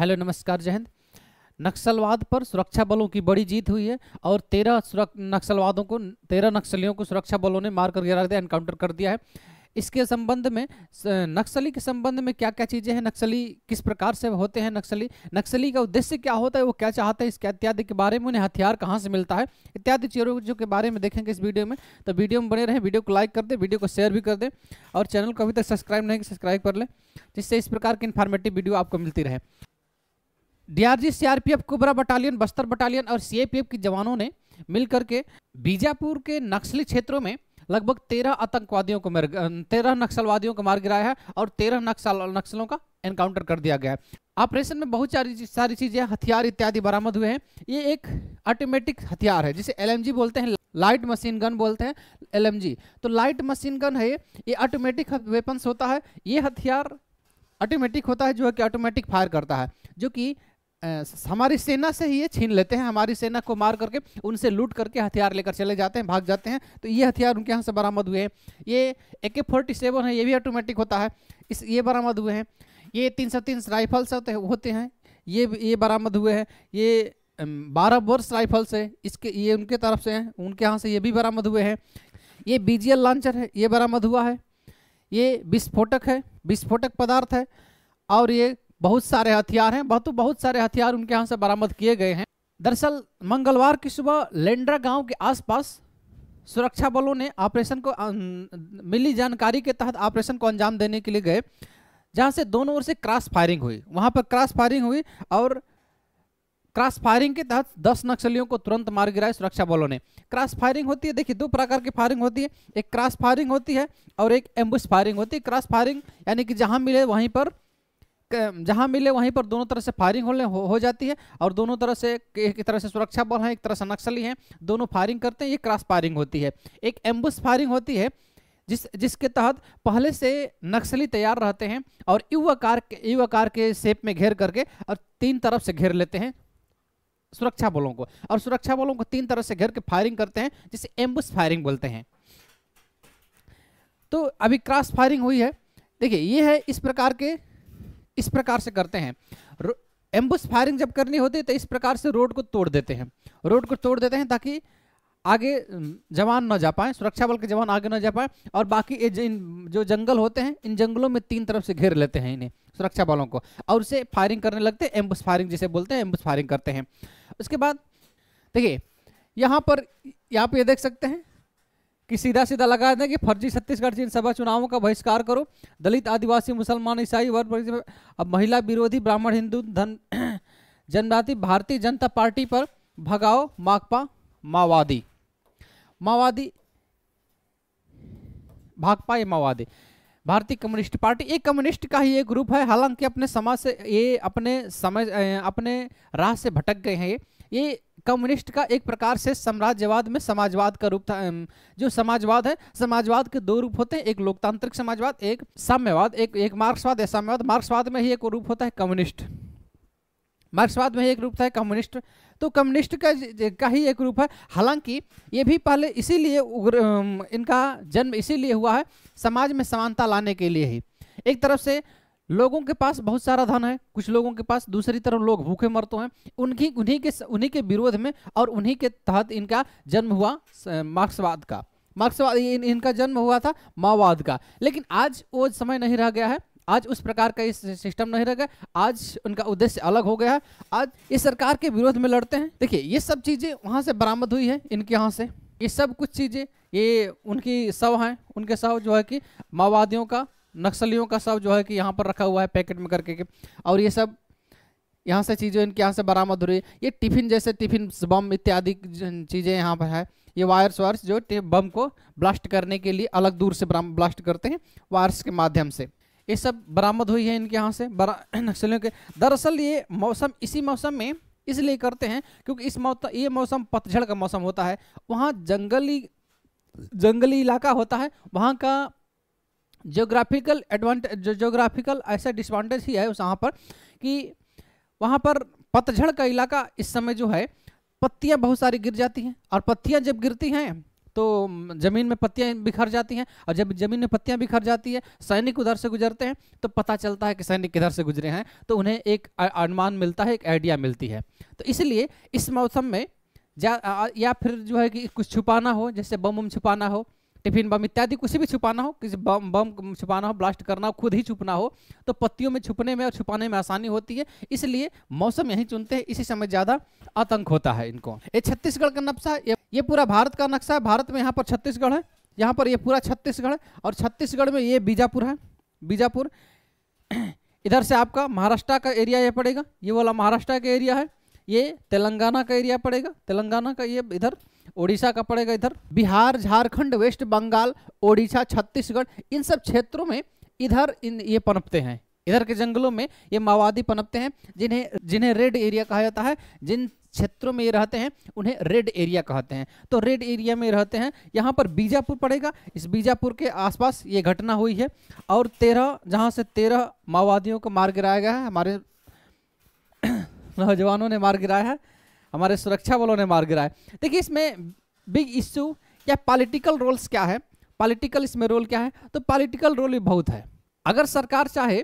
hello नमस्कार जय हिंद नक्सलवाद पर सुरक्षा बलों की बड़ी जीत हुई है और तेरह नक्सलवादों को तेरह नक्सलियों को सुरक्षा बलों ने मार कर गिरा दिया एनकाउंटर कर दिया है इसके संबंध में नक्सली के संबंध में क्या क्या चीज़ें हैं नक्सली किस प्रकार से होते हैं नक्सली नक्सली का उद्देश्य क्या होता है वो क्या चाहते हैं इसके इत्यादि के बारे में उन्हें हथियार कहाँ से मिलता है इत्यादि चीज़ों के बारे में देखेंगे इस वीडियो में तो वीडियो में बने रहें वीडियो को लाइक कर दें वीडियो को शेयर भी कर दें और चैनल को अभी तक सब्सक्राइब नहीं सब्सक्राइब कर लें जिससे इस प्रकार की इन्फॉर्मेटिव वीडियो आपको मिलती रहे DRG CRPF cobra battalion Bastar battalion और सीएपीएफ के जवानों ने मिलकर के बीजापुर के नक्सली क्षेत्रों में लगभग तेरह आतंकवादियों को तेरह नक्सलवादियों को मार गिराया है और तेरह नक्सल नक्सलों का एनकाउंटर कर दिया गया है ऑपरेशन में बहुत सारी सारी चीजें हथियार इत्यादि बरामद हुए हैं ये एक ऑटोमेटिक हथियार है जिसे एलएमजी बोलते हैं लाइट मशीन गन बोलते हैं एलएमजी तो लाइट मशीन गन है ये ऑटोमेटिक वेपन्स होता है ये हथियार ऑटोमेटिक होता है जो है कि ऑटोमेटिक फायर करता है जो कि हमारी सेना से ही ये छीन लेते हैं हमारी सेना को मार करके उनसे लूट करके हथियार लेकर चले जाते हैं भाग जाते हैं तो ये हथियार उनके यहाँ से बरामद हुए हैं ये ए के फोर्टी सेवन है ये भी ऑटोमेटिक होता है इस ये बरामद हुए हैं ये तीन सौ तीन राइफल्स होते होते हैं ये ये बरामद हुए हैं ये बारह बोर्स राइफल्स है इसके ये उनके तरफ से हैं उनके यहाँ से ये भी बरामद हुए हैं ये बी लॉन्चर है ये बरामद हुआ है ये विस्फोटक है विस्फोटक पदार्थ है और ये बहुत सारे हथियार हैं बहुत बहुत सारे हथियार उनके यहाँ से बरामद किए गए हैं दरअसल मंगलवार की सुबह लेंड्रा गांव के आसपास सुरक्षा बलों ने ऑपरेशन को अं, मिली जानकारी के तहत ऑपरेशन को अंजाम देने के लिए गए जहाँ से दोनों ओर से क्रॉस फायरिंग हुई वहाँ पर क्रॉस फायरिंग हुई और क्रॉस फायरिंग के तहत दस नक्सलियों को तुरंत मार गिराए सुरक्षा बलों ने क्रॉस फायरिंग होती है देखिए दो प्रकार की फायरिंग होती है एक क्रॉस फायरिंग होती है और एक एम्बुश फायरिंग होती है क्रॉस फायरिंग यानी कि जहाँ मिले वहीं पर जहाँ मिले वहीं पर दोनों तरफ से फायरिंग होने हो, हो जाती है और दोनों तरफ से एक तरह से सुरक्षा बल है एक तरह से नक्सली हैं दोनों फायरिंग करते हैं ये क्रॉस फायरिंग होती है एक एम्बुस फायरिंग होती है जिस जिसके तहत पहले से नक्सली तैयार रहते हैं और युवा कार के शेप में घेर करके और तीन तरफ से घेर लेते हैं सुरक्षा बलों को और सुरक्षा बलों को तीन तरफ से घेर के फायरिंग करते हैं जिसे एम्बुस फायरिंग बोलते हैं तो अभी क्रॉस फायरिंग हुई है देखिए ये है इस प्रकार के इस प्रकार से करते हैं एम्बुस फायरिंग जब करनी होती है तो इस प्रकार से रोड को तोड़ देते हैं रोड को तोड़ देते हैं ताकि आगे जवान न जा पाए सुरक्षा बल के जवान आगे न जा पाए और बाकी ये जो जंगल होते हैं इन जंगलों में तीन तरफ से घेर लेते हैं इन्हें सुरक्षा बलों को और उसे फायरिंग करने लगते हैं एम्बुस फायरिंग जिसे बोलते हैं एम्बुस फायरिंग करते हैं उसके बाद देखिए यहाँ पर यहाँ ये देख सकते हैं कि सीधा सीधा लगा दें कि फर्जी छत्तीसगढ़ जिन सभा चुनावों का बहिष्कार करो दलित आदिवासी मुसलमान ईसाई वर्ग अब महिला विरोधी ब्राह्मण हिंदू धन जनजाति भारतीय जनता पार्टी पर भगाओ माकपा माओवादी माओवादी भाकपा या माओवादी भारतीय कम्युनिस्ट पार्टी एक कम्युनिस्ट का ही एक ग्रुप है हालांकि अपने समाज से ये अपने समय अपने राह से भटक गए हैं ये ये कम्युनिस्ट का एक प्रकार से साम्राज्यवाद में समाजवाद का रूप था जो समाजवाद है समाजवाद के दो रूप होते हैं एक लोकतांत्रिक समाजवाद एक साम्यवाद एक एक मार्क्सवाद या साम्यवाद मार्क्सवाद में ही एक रूप होता है कम्युनिस्ट मार्क्सवाद में ही एक रूप था कम्युनिस्ट तो कम्युनिस्ट का का ही एक रूप है हालांकि ये भी पहले इसीलिए इनका जन्म इसीलिए हुआ है समाज में समानता लाने के लिए ही एक तरफ से लोगों के पास बहुत सारा धन है कुछ लोगों के पास दूसरी तरफ लोग भूखे मरते हैं उनकी उन्हीं के उन्हीं के विरोध में और उन्हीं के तहत इनका जन्म हुआ मार्क्सवाद का मार्क्सवाद इन, इनका जन्म हुआ था माओवाद का लेकिन आज वो समय नहीं रह गया है आज उस प्रकार का इस सिस्टम नहीं रह गया आज उनका उद्देश्य अलग हो गया है आज ये सरकार के विरोध में लड़ते हैं देखिए ये सब चीज़ें वहाँ से बरामद हुई है इनके यहाँ से ये सब कुछ चीज़ें ये उनकी शव हैं उनके शव जो है कि माओवादियों का नक्सलियों का सब जो है कि यहाँ पर रखा हुआ है पैकेट में करके के और ये सब यहाँ से चीज़ें इनके यहाँ से बरामद हो रही है ये टिफिन जैसे टिफिन बम इत्यादि चीज़ें यहाँ पर है ये वायर्स वायर्स जो बम को ब्लास्ट करने के लिए अलग दूर से ब्लास्ट करते हैं वायर्स के माध्यम से ये सब बरामद हुई है इनके यहाँ से नक्सलियों के दरअसल ये मौसम इसी मौसम में इसलिए करते हैं क्योंकि इस मौसम ये मौसम पतझड़ का मौसम होता है वहाँ जंगली जंगली इलाका होता है वहाँ का जोग्राफिकल एडवांटेज जोग्राफिकल ऐसा डिसवान्टेज ही है उस वहाँ पर कि वहाँ पर पतझड़ का इलाका इस समय जो है पत्तियाँ बहुत सारी गिर जाती हैं और पत्तियाँ जब गिरती हैं तो ज़मीन में पत्तियाँ बिखर जाती हैं और जब ज़मीन में पत्तियाँ बिखर जाती है सैनिक उधर से गुजरते हैं तो पता चलता है कि सैनिक किधर से गुजरे हैं तो उन्हें एक अनुमान मिलता है एक आइडिया मिलती है तो इसलिए इस मौसम में या फिर जो है कि कुछ छुपाना हो जैसे बम छुपाना हो टिफिन बम इत्यादि कुछ भी छुपाना हो किसी बम बम छुपाना हो ब्लास्ट करना हो खुद ही छुपना हो तो पत्तियों में छुपने में और छुपाने में आसानी होती है इसलिए मौसम यही चुनते हैं इसी समय ज़्यादा आतंक होता है इनको ये छत्तीसगढ़ का नक्शा है ये पूरा भारत का नक्शा है भारत में यहाँ पर छत्तीसगढ़ है यहाँ पर ये पूरा छत्तीसगढ़ है और छत्तीसगढ़ में ये बीजापुर है बीजापुर इधर से आपका महाराष्ट्र का एरिया ये पड़ेगा ये वाला महाराष्ट्र का एरिया है ये तेलंगाना का एरिया पड़ेगा तेलंगाना का ये इधर उड़ीसा का पड़ेगा इधर बिहार झारखंड वेस्ट बंगाल ओडिशा छत्तीसगढ़ इन सब क्षेत्रों में इधर इन ये पनपते हैं इधर के जंगलों में ये माओवादी पनपते हैं जिन्हें जिन्हें रेड एरिया कहा जाता है जिन क्षेत्रों में ये रहते हैं उन्हें रेड एरिया कहते हैं तो रेड एरिया में रहते हैं यहाँ पर बीजापुर पड़ेगा इस बीजापुर के आसपास ये घटना हुई है और तेरह जहाँ से तेरह माओवादियों को मार गिराया गया है हमारे नौजवानों ने मार गिराया है हमारे सुरक्षा बलों ने मार गिराया देखिए इसमें बिग इश्यू या पॉलिटिकल रोल्स क्या है पॉलिटिकल इसमें रोल क्या है तो पॉलिटिकल रोल भी बहुत है अगर सरकार चाहे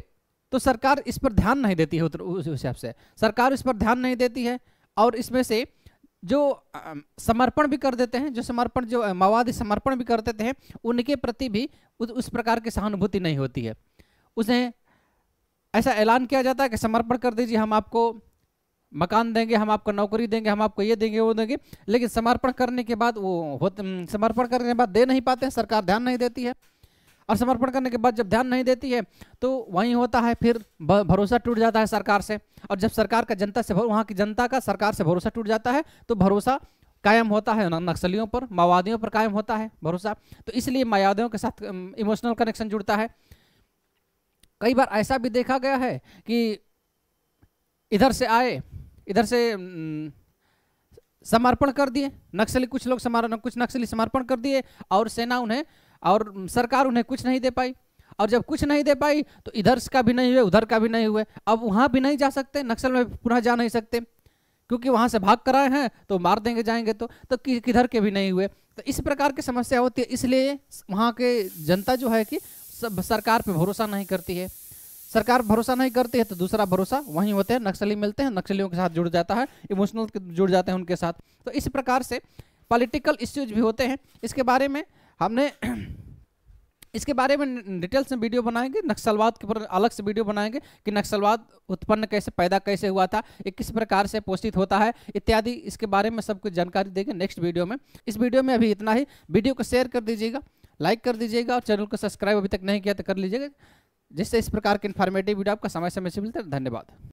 तो सरकार इस पर ध्यान नहीं देती है उस हिसाब से सरकार इस पर ध्यान नहीं देती है और इसमें से जो समर्पण भी कर देते हैं जो समर्पण जो मवाद समर्पण भी कर देते हैं उनके प्रति भी उस प्रकार की सहानुभूति नहीं होती है उसे ऐसा ऐलान किया जाता है कि समर्पण कर दीजिए हम आपको मकान देंगे हम आपको नौकरी देंगे हम आपको ये देंगे वो देंगे लेकिन समर्पण करने के बाद वो होते समर्पण करने के बाद दे नहीं पाते हैं सरकार ध्यान नहीं देती है और समर्पण करने के बाद जब ध्यान नहीं देती है तो वहीं होता है फिर भरोसा टूट जाता है सरकार से और जब सरकार का जनता से वहाँ की जनता का सरकार से भरोसा टूट जाता है तो भरोसा कायम होता है नक्सलियों पर माओवादियों पर कायम होता है भरोसा तो इसलिए माओवादियों के साथ इमोशनल कनेक्शन जुड़ता है कई बार ऐसा भी देखा गया है कि इधर से आए इधर से समर्पण कर दिए नक्सली कुछ लोग समर्पण कुछ नक्सली समर्पण कर दिए और सेना उन्हें और सरकार उन्हें कुछ नहीं दे पाई और जब कुछ नहीं दे पाई तो इधर का भी नहीं हुए उधर का भी नहीं हुए अब वहाँ भी नहीं जा सकते नक्सल में पुनः जा नहीं सकते क्योंकि वहाँ से भाग कराए हैं तो मार देंगे जाएंगे तो तो किधर के भी नहीं हुए तो इस प्रकार की समस्या होती है इसलिए वहाँ के जनता जो है कि सब सरकार पर भरोसा नहीं करती है सरकार भरोसा नहीं करती है तो दूसरा भरोसा वहीं होते हैं नक्सली मिलते हैं नक्सलियों के साथ जुड़ जाता है इमोशनल जुड़ जाते हैं उनके साथ तो इस प्रकार से पॉलिटिकल इश्यूज भी होते हैं इसके बारे में हमने इसके बारे में डिटेल्स में वीडियो बनाएंगे नक्सलवाद के ऊपर अलग से वीडियो बनाएंगे कि नक्सलवाद उत्पन्न कैसे पैदा कैसे हुआ था ये किस प्रकार से पोषित होता है इत्यादि इसके बारे में सब कुछ जानकारी देंगे नेक्स्ट वीडियो में इस वीडियो में अभी इतना ही वीडियो को शेयर कर दीजिएगा लाइक कर दीजिएगा और चैनल को सब्सक्राइब अभी तक नहीं किया तो कर लीजिएगा जिससे इस प्रकार के इन्फॉर्मेटिव वीडियो आपका समय समय से मिलता है धन्यवाद